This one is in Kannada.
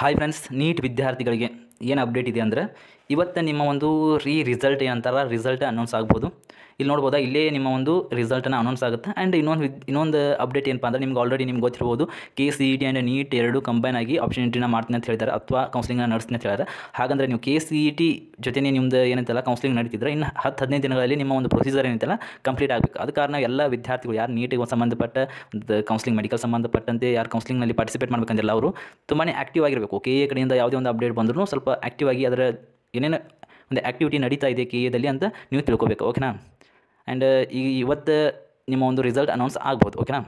ಹಾಯ್ ಫ್ರೆಂಡ್ಸ್ ನೀಟ್ ವಿದ್ಯಾರ್ಥಿಗಳಿಗೆ ಏನು ಅಪ್ಡೇಟ್ ಇದೆ ಅಂದರೆ ಇವತ್ತು ನಿಮ್ಮ ಒಂದು ರೀ ರಿಸಲ್ಟ್ ಏನಂತಾರ ರಿಸಲ್ಟ್ ಅನೌನ್ಸ್ ಆಗ್ಬೋದು ಇಲ್ಲಿ ನೋಡ್ಬೋದಾ ಇಲ್ಲೇ ನಿಮ್ಮ ಒಂದು ರಿಸಲ್ಟನ್ನು ಅನೌನ್ಸ್ ಆಗುತ್ತೆ ಆ್ಯಂಡ್ ಇನ್ನೊಂದು ಇನ್ನೊಂದು ಅಪ್ಡೇಟ್ ಏನಪ್ಪ ಅಂದರೆ ನಿಮ್ಗೆ ಆಲ್ರೆಡಿ ನಿಮ್ಗೆ ಗೊತ್ತಿರ್ಬೋದು K C E T and NEET ಎರಡು ಕಂಬೈನ್ ಆಗಿ ಆಪ್ಷನ್ ಎಂಟ್ರಿನ ಮಾಡ್ತೀನಿ ಅಂತ ಹೇಳ್ತಾರೆ ಅಥವಾ ಕೌನ್ಸಿಲಿಂಗ್ನ ನಡೆಸ್ತೀನಿ ಅಂತ ಹೇಳ್ತಾರೆ ಹಾಗಂದರೆ ನೀವು ಕೆ ಸಿ ಇ ಟಿ ಜೊತೆನೇ ನಿಮ್ಮದು ಏನಂತಲ್ಲ ಕೌನ್ಸಿಲಿಂಗ್ ನಡೀತಿದ್ರೆ ಇನ್ನು ಹತ್ತು ಹದಿನೈದು ದಿನಗಳಲ್ಲಿ ನಿಮ್ಮ ಒಂದು ಪ್ರೊಸೀಜರ್ ಏನಂತಲ್ಲ ಕಂಪ್ಲೀಟ್ ಆಗಬೇಕು ಅದು ಕಾರಣ ಎಲ್ಲ ವಿದ್ಯಾರ್ಥಿಗಳು ಯಾರು ನೀಟಿಗೆ ಸಂಬಂಧಪಟ್ಟ ಕೌನ್ಸಿಲಿಂಗ್ ಮೆಡಿಕಲ್ ಸಂಬಂಧಪಟ್ಟಂತೆ ಯಾರು ಕೌನ್ಸಿಲಿಂಗ್ನಲ್ಲಿ ಪಾರ್ಟಿಸಿಪೇಟ್ ಮಾಡಬೇಕಂದಿಲ್ಲ ಅವರು ತುಂಬಾ ಆಕ್ಟಿವ್ ಆಗಿರಬೇಕು ಕೆ ಎ ಕಡೆಯಿಂದ ಯಾವುದೇ ಒಂದು ಅಪ್ಡೇಟ್ ಬಂದರೂ ಸ್ವಲ್ಪ ಆಕ್ಟಿವ್ ಆಗಿ ಅದರ ಏನೇನು ಒಂದು ಆ್ಯಕ್ಟಿವಿಟಿ ನಡೀತಾ ಇದೆ ಕೆ ಎದಲ್ಲಿ ಅಂತ ನೀವು ತಿಳ್ಕೊಬೇಕು ಓಕೆನಾ ಆ್ಯಂಡ್ ಈ ಇವತ್ತು ನಿಮ್ಮ ಒಂದು ರಿಸಲ್ಟ್ ಅನೌನ್ಸ್ ಆಗ್ಬೋದು ಓಕೆನಾ